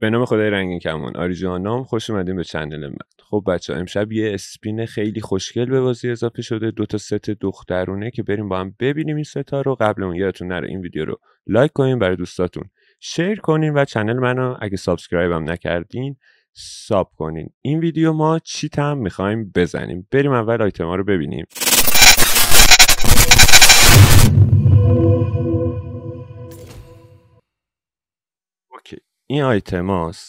به نام خدای رنگین کمان آریجانام خوش اومدین به چنل من خب بچه ها امشب یه اسپین خیلی خوشگل به بازی اضافه شده دو تا ست دخترونه که بریم با هم ببینیم این ستا رو قبل اون یادتون نره این ویدیو رو لایک کنیم برای دوستاتون شیر کنین و چنل منو اگه سابسکرایب هم نکردین ساب کنین این ویدیو ما چی تم میخوایم بزنیم بریم اول آیتما رو ببینیم این آیتم چی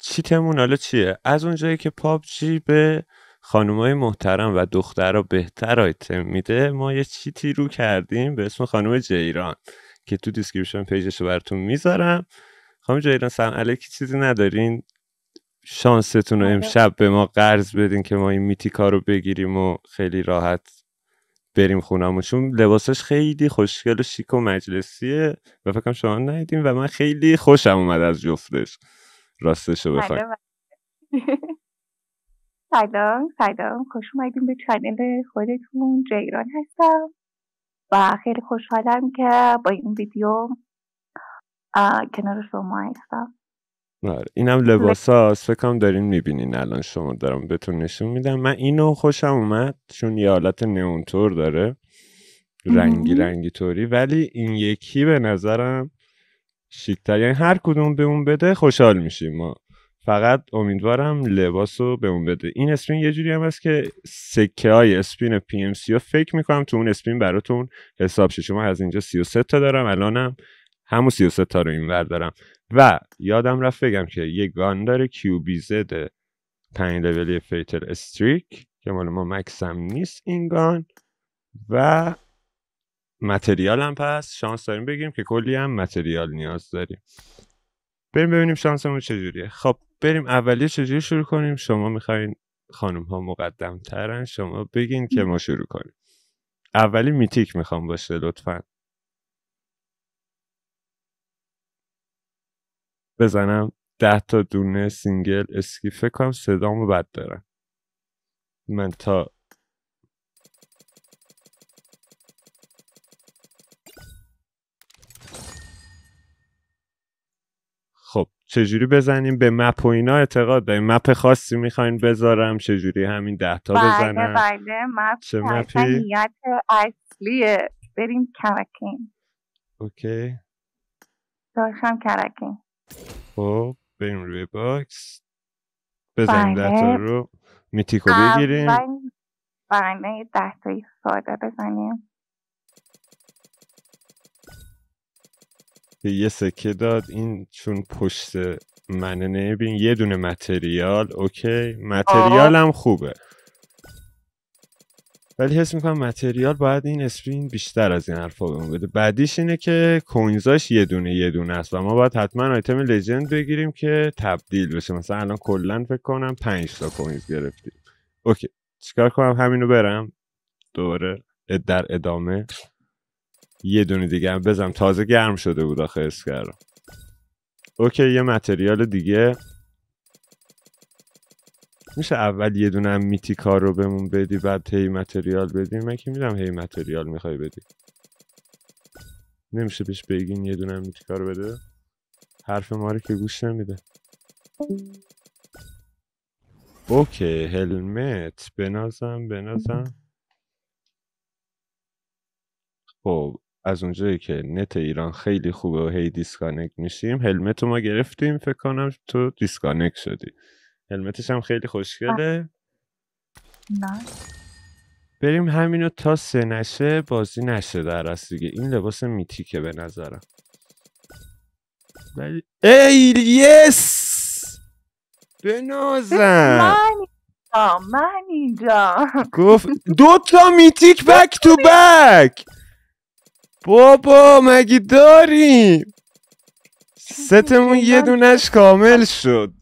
چیتمون حالا چیه از اونجایی که جی به خانمای محترم و دختر رو بهتر آیتم میده ما یه چیتی رو کردیم به اسم خانم جیران که تو دیسکریپشن پیجش رو براتون میذارم خانم جیران سلام علیکی چیزی ندارین شانستون رو آره. امشب به ما قرض بدین که ما این میتیکا رو بگیریم و خیلی راحت بریم خونمون چون لباسش خیلی خوشگل و شیک و مجلسیه و فکرم شما ندیدیم و من خیلی خوشم اومد از جفتش راستش رو بخوایم سلام سلام خوش اومدیم به چنل خودتون جیران هستم و خیلی خوشحالم که با این ویدیو کنار شما هستم آره اینم لباس هاست فکرم دارین میبینین الان شما دارم بهتون نشون میدم من اینو خوشم اومد چون یه حالت نیونتور داره رنگی رنگی طوری ولی این یکی به نظرم شیکتر یعنی هر کدوم به اون بده خوشحال میشیم ما فقط امیدوارم لباس رو به اون بده این اسپین یه جوری هم هست که سکه های اسپین پی ام سی فکر میکنم تو اون اسپین براتون حساب شد شما از اینجا 33 تا دارم الانم همون 33 تا رو این بردارم. و یادم رفت بگم که یه گاندار بی زده پنج لولی فیتل استریک که مال ما مکس هم نیست این گان و متریال هم پس شانس داریم بگیم که کلی هم متریال نیاز داریم بریم ببینیم شانسمون چجوریه خب بریم اولی چجوری شروع کنیم شما میخواین خانم ها مقدم ترن شما بگین که ما شروع کنیم اولی میتیک میخوام باشه لطفا بزنم ده تا دونه سینگل اسکی فکر کنم صدامو بد دارم من تا خب چجوری بزنیم به مپ و اینا اعتقاد داریم مپ خاصی میخواین بذارم چجوری همین تا بله، بزنم بله بله مپ چه مپی؟ اصلیه بریم کرکین اوکی داشتم کرکین خب بریم روی باکس بزنیم دهتا بله. رو میتیکو بگیریم بله دهتایی ساده بزنیم یه سکه داد این چون پشت منه نبین یه دونه متریال اوکی متریال خب. هم خوبه ولی حس میکنم متریال باید این اسپرین بیشتر از این حرفا بهمون بده بعدیش اینه که کوینزاش یه دونه یه دونه است و ما باید حتما آیتم لژند بگیریم که تبدیل بشه مثلا الان کلا فکر کنم 5 تا کوینز گرفتیم اوکی چیکار کنم همینو برم دوباره در ادامه یه دونه دیگه هم بزنم تازه گرم شده بود آخه اسکر اوکی یه متریال دیگه میشه اول یه میتی کار رو بهمون بدی بعد هی متریال بدی من که میدم هی متریال میخوای بدی نمیشه بهش بگین یه دونه میتی رو بده حرف ما رو که گوش نمیده اوکی هلمت بنازم بنازم خب از اونجایی که نت ایران خیلی خوبه و هی دیسکانک میشیم هلمت رو ما گرفتیم فکر کنم تو دیسکانک شدی هلمتش هم خیلی خوشگله بله. بریم همینو تا سه نشه بازی نشه در از دیگه این لباس میتیکه به نظرم ای یس نازم من اینجا گفت دو تا میتیک بک تو بک بابا مگی داریم ستمون یه دونش کامل شد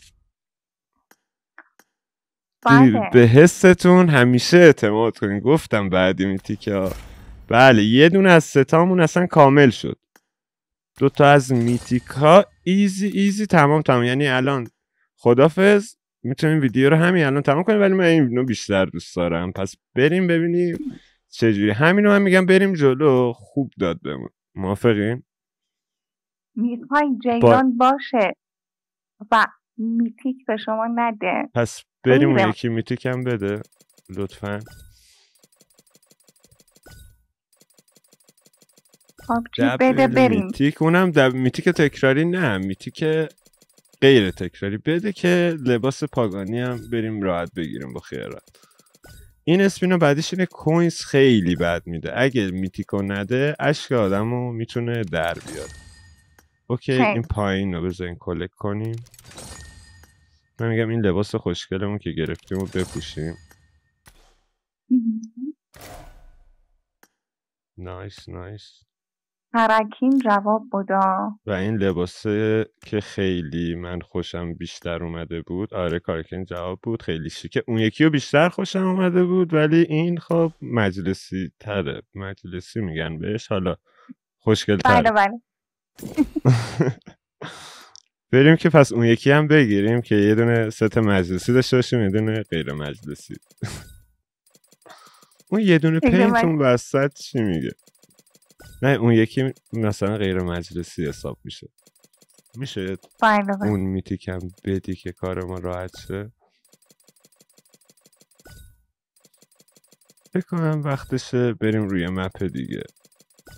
به حستون همیشه اعتماد کنین گفتم بعدی میتی که بله یه دونه از ستامون اصلا کامل شد دوتا از میتیکا ایزی ایزی تمام تمام یعنی الان خدافز میتونیم ویدیو رو همین الان تمام کنیم ولی من اینو بیشتر دوست دارم پس بریم ببینیم چجوری همین رو من میگم بریم جلو خوب داد بمون موافقین؟ میخوای باشه و میتیک به شما نده پس بریم اون یکی میتیک هم بده لطفا بده میتیک اونم دب... میتیک تکراری نه میتیک غیر تکراری بده که لباس پاگانی هم بریم راحت بگیریم با خیارات این اسپینو بعدیش اینه کوینز خیلی بد میده اگه میتیکو نده اشک آدم رو میتونه در بیاد اوکی این پایین رو بذاریم کلک کنیم من میگم این لباس خوشگلمون که گرفتیم و بپوشیم نایس نایس حرکین جواب بودا و این لباس که خیلی من خوشم بیشتر اومده بود آره کارکین جواب بود خیلی شیکه اون یکی رو بیشتر خوشم اومده بود ولی این خب مجلسی تره مجلسی میگن بهش حالا خوشگل تره بله بله بریم که پس اون یکی هم بگیریم که یه دونه ست مجلسی داشته باشیم یه دونه غیر مجلسی اون یه دونه پینت اون وسط چی میگه نه اون یکی مثلا غیر مجلسی حساب میشه میشه اون کم بدی که کار ما راحت شه بکنم وقتشه بریم روی مپ دیگه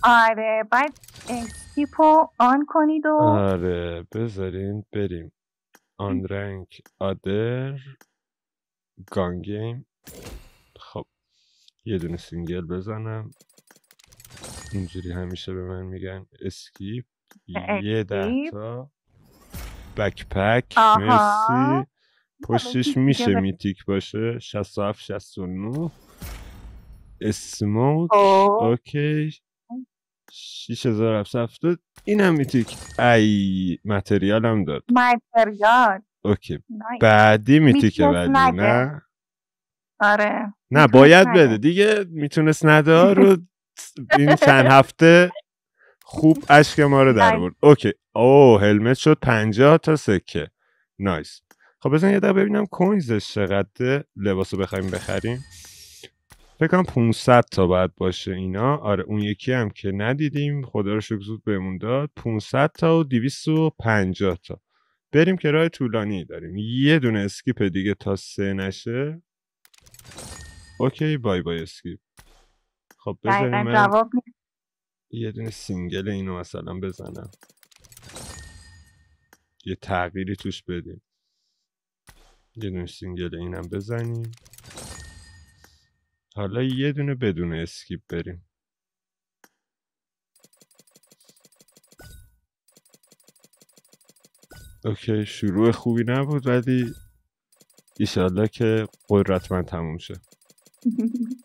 آره بعد اسکیپو آن کنید و آره بذارین بریم آن رنگ آدر گان گیم خب یه دونه سینگل بزنم اینجوری همیشه به من میگن اسکیپ, یه ده تا مرسی پشتش میشه میتیک باشه 67 69 اسموک خب. اوکی 6000 این هم میتیک ای متریال هم داد متریال اوکی بعدی میتیکه نه آره نه باید بده دیگه میتونست نده رو این چند هفته خوب عشق ما رو در برد اوکی او هلمت شد 50 تا سکه نایس خب بزن یه دقیقه ببینم کوینزش چقدر لباس رو بخوایم بخریم فکر کنم 500 تا بعد باشه اینا آره اون یکی هم که ندیدیم خدا رو شکر زود بهمون داد 500 تا و 250 تا بریم که راه طولانی داریم یه دونه اسکیپ دیگه تا سه نشه اوکی بای بای اسکیپ خب بزنیم یه دونه سینگل اینو مثلا بزنم یه تغییری توش بدیم یه دونه سینگل اینم بزنیم حالا یه دونه بدون اسکیپ بریم اوکی شروع خوبی نبود ولی ایشالله که قدرتمند تموم شه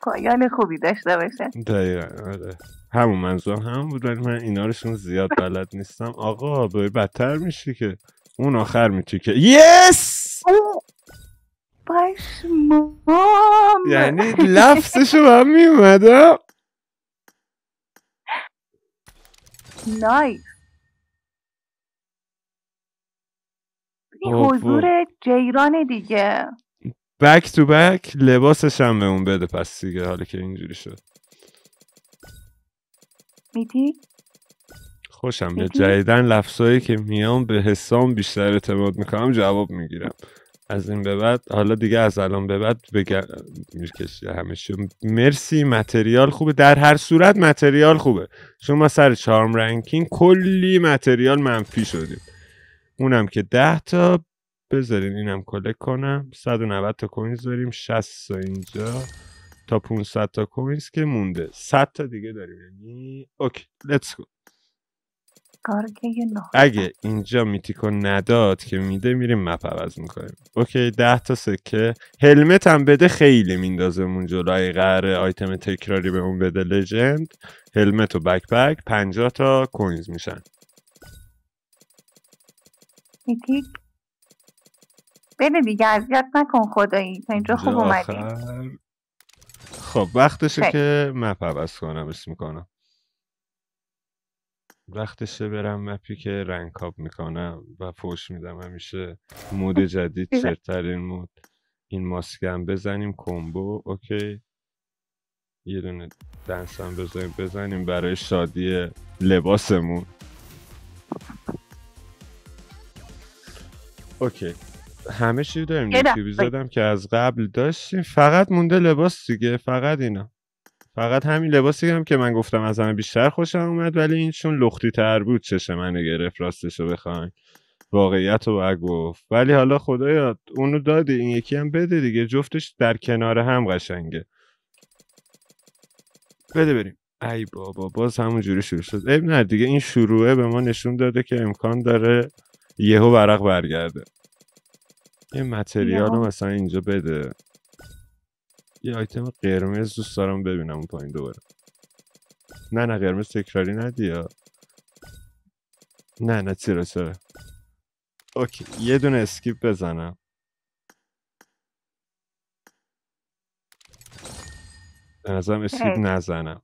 پایان خوبی داشته باشه دقیقا آره همون منظور هم بود ولی من اینا زیاد بلد نیستم آقا باید بدتر میشه که اون آخر میتونه که یس پشمام یعنی لفظشو رو هم نه. نایس خب، خب. حضور جیران دیگه بک تو بک لباسش هم به اون بده پس دیگه حالا که اینجوری شد میدی؟ خوشم به جدیدن لفظایی که میام به حسام بیشتر اعتماد میکنم جواب میگیرم از این به بعد حالا دیگه از الان به بعد بگم همشه مرسی متریال خوبه در هر صورت متریال خوبه شما سر چارم رنکینگ کلی متریال منفی شدیم اونم که 10 تا بذارین اینم کلک کنم 190 تا کوینز داریم 60 تا اینجا تا 500 تا کوینز که مونده 100 تا دیگه داریم یعنی اوکی لتس گو اگه اینجا میتیکو نداد که میده میریم مپ عوض میکنیم اوکی ده تا سکه هلمت هم بده خیلی میندازمون جلوی قره آیتم تکراری به اون بده لجند هلمت و بک پنجاه تا کوینز میشن میتیک بده دیگه اذیت نکن خدایی تا اینجا خوب خب وقتشه که مپ عوض کنم اسم کنم وقتشه برم مپی که رنگ میکنم و فوش میدم همیشه مود جدید چرترین مود این ماسکم بزنیم کمبو اوکی یه دونه دنسم بزنیم بزنیم برای شادی لباسمون اوکی همه چی داریم زدم که از قبل داشتیم فقط مونده لباس دیگه فقط اینا فقط همین لباسی هم که من گفتم از همه بیشتر خوشم اومد ولی این چون لختی تر بود چش منو گرفت راستش رو بخواین واقعیت رو گفت ولی حالا خدایا اونو دادی این یکی هم بده دیگه جفتش در کنار هم قشنگه بده بریم ای بابا باز همون جوری شروع شد ای نه دیگه این شروعه به ما نشون داده که امکان داره یهو ورق برگرده این متریال مثلا اینجا بده یه آیتم قرمز دوست دارم ببینم اون پایین دوباره نه نه قرمز تکراری یا نه نه چرا چرا اوکی یه دونه اسکیپ بزنم به نظرم اسکیپ خب. نزنم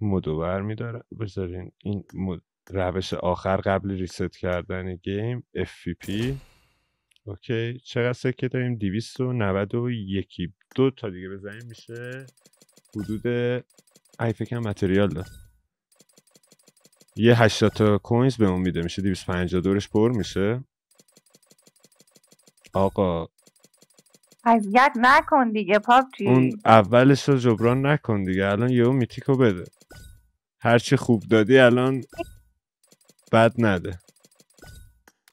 مودو بر میداره بذارین این روش آخر قبل ریست کردن گیم FPP اوکی چقدر سکه داریم یکی دو تا دیگه بزنیم میشه حدود ای فکرم متریال داد یه 80 تا کوینز به اون میده میشه 250 دورش پر میشه آقا اذیت نکن دیگه چی؟ اون اولش رو جبران نکن دیگه الان یه یهو میتیکو بده هرچی خوب دادی الان بد نده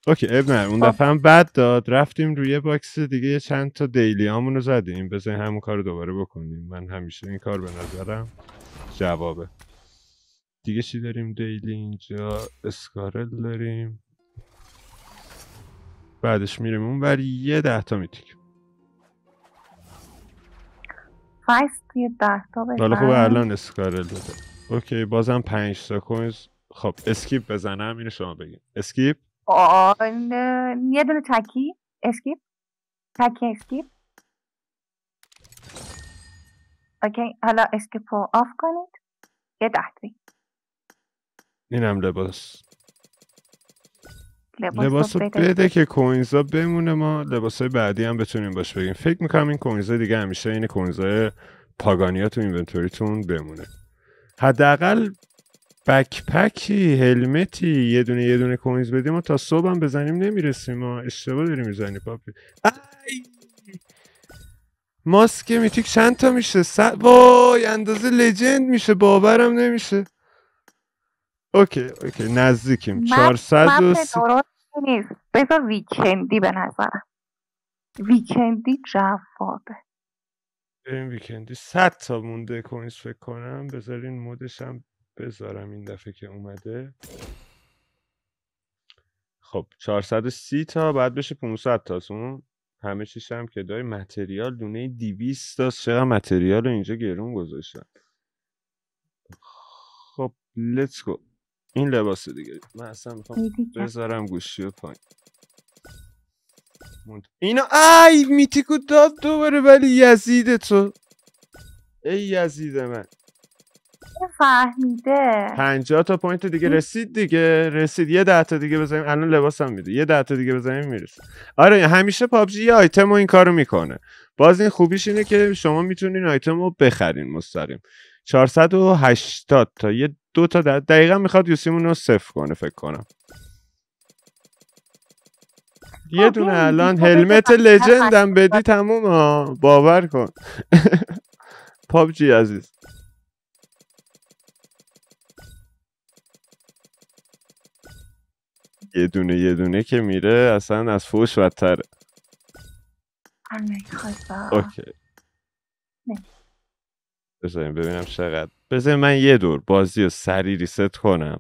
اوکی اب نه اون خب. دفعه هم بد داد رفتیم روی یه باکس دیگه یه چند تا دیلی همونو رو زدیم بزنیم همون کار دوباره بکنیم من همیشه این کار به نظرم جوابه دیگه چی داریم دیلی اینجا اسکارل داریم بعدش میریم اون بر یه تا میتیک فایست یه حالا خوب الان اسکارل داده اوکی بازم پنج تا کوینز خب اسکیپ بزنم اینو شما بگیم اسکیپ یه دونه تکی اسکیپ تکی اسکیپ اوکی حالا اسکیپ رو آف کنید یه دهتری اینم لباس لباس, لباس رو بده, بده که کوینزا بمونه ما لباس های بعدی هم بتونیم باش بگیم فکر میکنم این کوینزا دیگه همیشه این کوینزا پاگانیا تو اینونتوریتون بمونه حداقل بکپکی هلمتی یه دونه یه دونه کوینز بدیم ما تا صبح هم بزنیم نمیرسیم ما اشتباه داریم میزنیم پاپی ماسک میتیک چند تا میشه س... وای اندازه لجند میشه باورم نمیشه اوکی اوکی نزدیکیم 400 و س... نیست بذار ویکندی به نظرم ویکندی جوابه این ویکندی 100 تا مونده کوینز فکر کنم بذارین مودش هم بذارم این دفعه که اومده خب 430 تا بعد بشه 500 تا اون همه چیش هم که داری متریال دونه 200 تا چقدر متریال رو اینجا گرون گذاشتن خب لیتس گو این لباس دیگه من اصلا میخوام بذارم گوشی و پایین اینا ای میتیکو داد دوباره ولی یزید تو ای یزید من فهمیده 50 تا پوینت دیگه رسید دیگه رسید یه ده تا دیگه بزنیم الان لباسم میده یه ده تا دیگه بزنیم میرسه آره همیشه پابجی یه آیتم و این کارو میکنه باز این خوبیش اینه که شما میتونین آیتم رو بخرین مستقیم 480 تا یه دو تا دقیقا میخواد یوسیمون رو صفر کنه فکر کنم یه دونه الان هلمت لجندم بدی تموم ها باور کن پابجی عزیز یه دونه یه دونه که میره اصلا از فوش بدتره آره، اوکی بذاریم ببینم چقدر بذاریم من یه دور بازی رو سری ریست کنم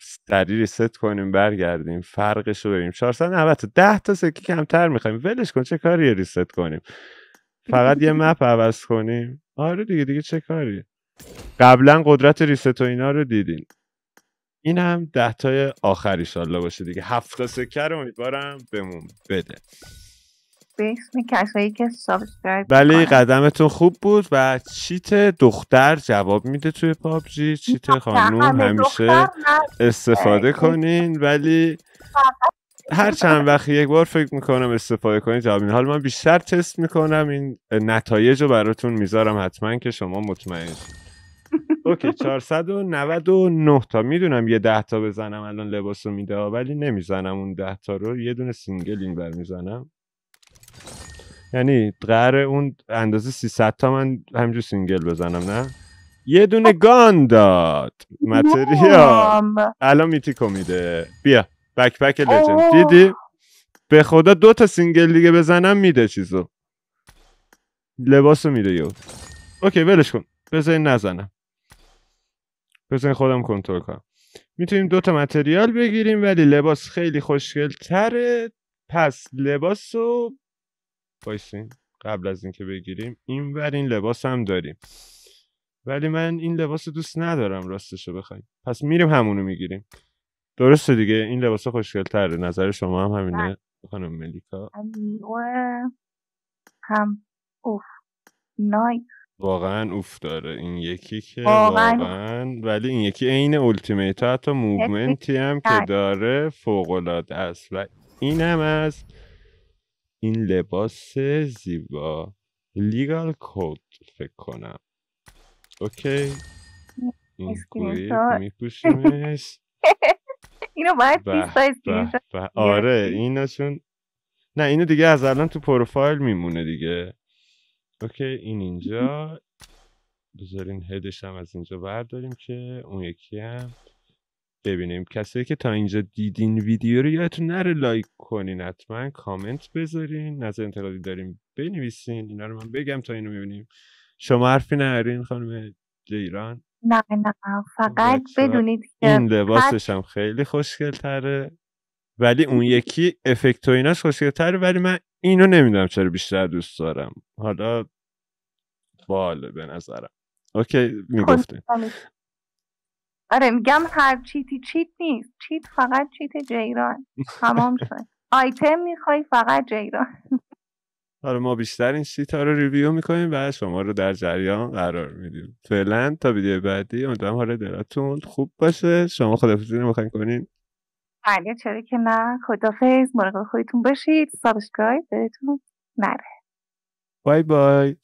سری ریست کنیم برگردیم فرقش رو بریم 490 تا 10 تا سکی کمتر میخوایم ولش کن چه کاری ریست کنیم فقط یه مپ عوض کنیم آره دیگه دیگه چه کاری قبلا قدرت ریست و اینا رو دیدین این هم ده تای آخر ایشالله باشه دیگه هفت سکر رو امیدوارم بمون بده به که بله قدمتون خوب بود و چیت دختر جواب میده توی پابجی چیت خانوم همیشه استفاده کنین ولی هر چند وقت یک بار فکر میکنم استفاده کنین جواب میده من بیشتر تست میکنم این نتایج رو براتون میذارم حتما که شما مطمئن اوکی 499 تا میدونم یه 10 تا بزنم الان لباسو میده ولی نمیزنم اون 10 تا رو یه دونه سینگل بر میزنم یعنی قرار اون اندازه 300 تا من همجور سینگل بزنم نه یه دونه گان داد متریال الان میتیکو میده بیا بک بک لجن دیدی به خدا دو تا سینگل دیگه بزنم میده چیزو لباسو میده یو اوکی ولش کن بذار نزنم بزنین خودم کنترل کنم میتونیم دوتا متریال بگیریم ولی لباس خیلی خوشگل تره پس لباس رو بایستین قبل از اینکه بگیریم این ور این لباس هم داریم ولی من این لباس دوست ندارم راستش رو بخوایم پس میریم همونو میگیریم درسته دیگه این لباس خوشگل تره نظر شما هم همینه بله. خانم ملیکا هم اوف واقعا اوف داره این یکی که واقعا, واقعاً ولی این یکی عین التیمیت حتی موومنتی هم که آره. داره فوق العاده است و این هم از این لباس زیبا لیگال کود فکر کنم اوکی این کویت میپوشیمش اینو باید آره اینو چون نه اینو دیگه از الان تو پروفایل میمونه دیگه اوکی این اینجا بذارین هدش هم از اینجا برداریم که اون یکی هم ببینیم کسی که تا اینجا دیدین ویدیو رو یادتون نره لایک کنین حتما کامنت بذارین نظر انتقادی داریم بنویسین اینا رو من بگم تا اینو میبینیم شما حرفی نهارین خانم جیران نه نه فقط بدونید که این لباسش هم خیلی خوشگل تره ولی اون یکی افکت و ایناش خوشگل تره ولی من اینو نمیدونم چرا بیشتر دوست دارم حالا فوتبال به نظرم اوکی خب، خب. آره میگم هر چیتی چیت نیست چیت فقط چیت جیران تمام شد آیتم میخوای فقط جیران آره ما بیشتر این چیت ها رو ریویو میکنیم و شما رو در جریان قرار میدیم فعلا تا ویدیو بعدی امیدوارم حال دلاتون خوب باشه شما خدافزی نمیخواین کنین بله چرا که نه خدافز مراقب خودتون باشید سابسکرایب بهتون نره بای بای